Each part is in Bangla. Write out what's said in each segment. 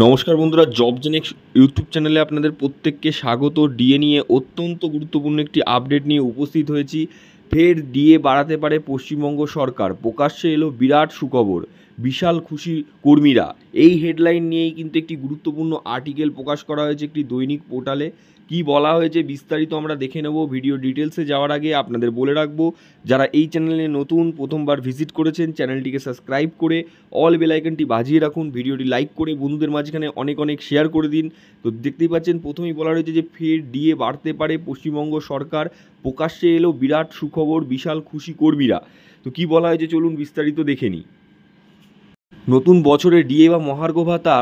নমস্কার বন্ধুরা জব জেনেক্স ইউটিউব চ্যানেলে আপনাদের প্রত্যেককে স্বাগত ডিএ নিয়ে অত্যন্ত গুরুত্বপূর্ণ একটি আপডেট নিয়ে উপস্থিত হয়েছি ফের ডিএ বাড়াতে পারে পশ্চিমবঙ্গ সরকার প্রকাশ্যে এলো বিরাট সুখবর বিশাল খুশি কর্মীরা এই হেডলাইন নিয়েই কিন্তু একটি গুরুত্বপূর্ণ আর্টিকেল প্রকাশ করা হয়েছে একটি দৈনিক পোর্টালে কি বলা হয়েছে বিস্তারিত আমরা দেখে নেব ভিডিও ডিটেলসে যাওয়ার আগে আপনাদের বলে রাখবো যারা এই চ্যানেলে নতুন প্রথমবার ভিজিট করেছেন চ্যানেলটিকে সাবস্ক্রাইব করে অল বেলাইকনটি বাজিয়ে রাখুন ভিডিওটি লাইক করে বন্ধুদের মাঝখানে অনেক অনেক শেয়ার করে দিন তো দেখতেই পাচ্ছেন প্রথমেই বলা রয়েছে যে ফের ডিএ বাড়তে পারে পশ্চিমবঙ্গ সরকার প্রকাশ্যে এলো বিরাট সুখবর বিশাল খুশি কর্মীরা তো কি বলা হয়েছে চলুন বিস্তারিত দেখে নিই নতুন বছরে ডিএ বা মহার্ঘ ভাতা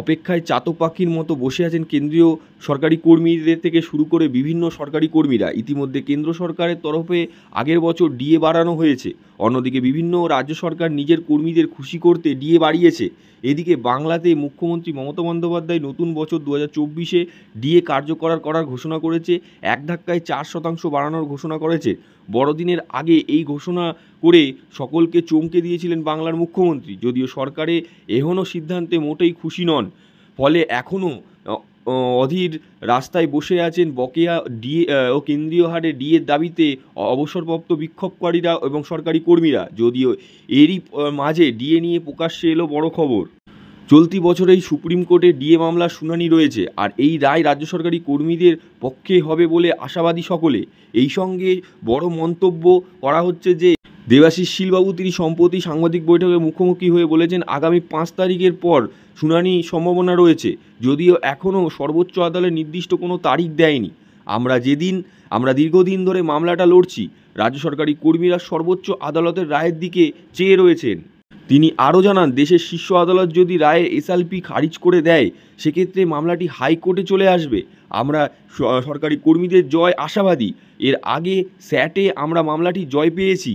অপেক্ষায় চাতক পাখির মতো বসে আছেন কেন্দ্রীয় সরকারি কর্মীদের থেকে শুরু করে বিভিন্ন সরকারি কর্মীরা ইতিমধ্যে কেন্দ্র সরকারের তরফে আগের বছর ডিএ বাড়ানো হয়েছে অন্যদিকে বিভিন্ন রাজ্য সরকার নিজের কর্মীদের খুশি করতে ডিএ বাড়িয়েছে এদিকে বাংলাতে মুখ্যমন্ত্রী মমতা বন্দ্যোপাধ্যায় নতুন বছর দু হাজার চব্বিশে ডিএ কার্যকর করার ঘোষণা করেছে এক ধাক্কায় চার শতাংশ বাড়ানোর ঘোষণা করেছে বড়দিনের আগে এই ঘোষণা করে সকলকে চমকে দিয়েছিলেন বাংলার মুখ্যমন্ত্রী যদিও সরকারে এহনও সিদ্ধান্তে মোটেই খুশি নন ফলে এখনও অধীর রাস্তায় বসে আছেন বকেয়া ডিএ ও কেন্দ্রীয় হারে ডিএর দাবিতে অবসরপ্রাপ্ত বিক্ষোভকারীরা এবং সরকারি কর্মীরা যদিও এরই মাঝে ডিএ নিয়ে প্রকাশ্যে এলো বড় খবর চলতি বছরেই সুপ্রিম কোর্টে ডিএ মামলার শুনানি রয়েছে আর এই রায় রাজ্য সরকারি কর্মীদের পক্ষে হবে বলে আশাবাদী সকলে এই সঙ্গে বড় মন্তব্য করা হচ্ছে যে দেবাশিস শিলবাবু তিনি সম্প্রতি সাংবাদিক বৈঠকে মুখোমুখি হয়ে বলেছেন আগামী পাঁচ তারিখের পর শুনানি সম্ভাবনা রয়েছে যদিও এখনও সর্বোচ্চ আদালত নির্দিষ্ট কোনো তারিখ দেয়নি আমরা যেদিন আমরা দীর্ঘদিন ধরে মামলাটা লড়ছি রাজ্য সরকারি কর্মীরা সর্বোচ্চ আদালতের রায়ের দিকে চেয়ে রয়েছেন তিনি আরও জানান দেশের শীর্ষ আদালত যদি রায়ে এসআলপি খারিজ করে দেয় সেক্ষেত্রে মামলাটি হাইকোর্টে চলে আসবে আমরা সরকারি কর্মীদের জয় আশাবাদী এর আগে স্যাটে আমরা মামলাটি জয় পেয়েছি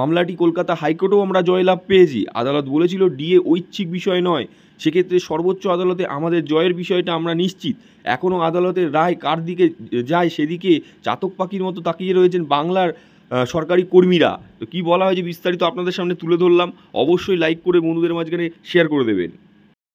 মামলাটি কলকাতা হাইকোর্টেও আমরা জয়লাভ পেয়েছি আদালত বলেছিল ডিএ ঐচ্ছিক বিষয় নয় সেক্ষেত্রে সর্বোচ্চ আদালতে আমাদের জয়ের বিষয়টা আমরা নিশ্চিত এখনও আদালতের রায় কার দিকে যায় সেদিকে চাতক পাখির মতো তাকিয়ে রয়েছেন বাংলার সরকারি কর্মীরা তো কী বলা হয়েছে বিস্তারিত আপনাদের সামনে তুলে ধরলাম অবশ্যই লাইক করে বন্ধুদের মাঝখানে শেয়ার করে দেবেন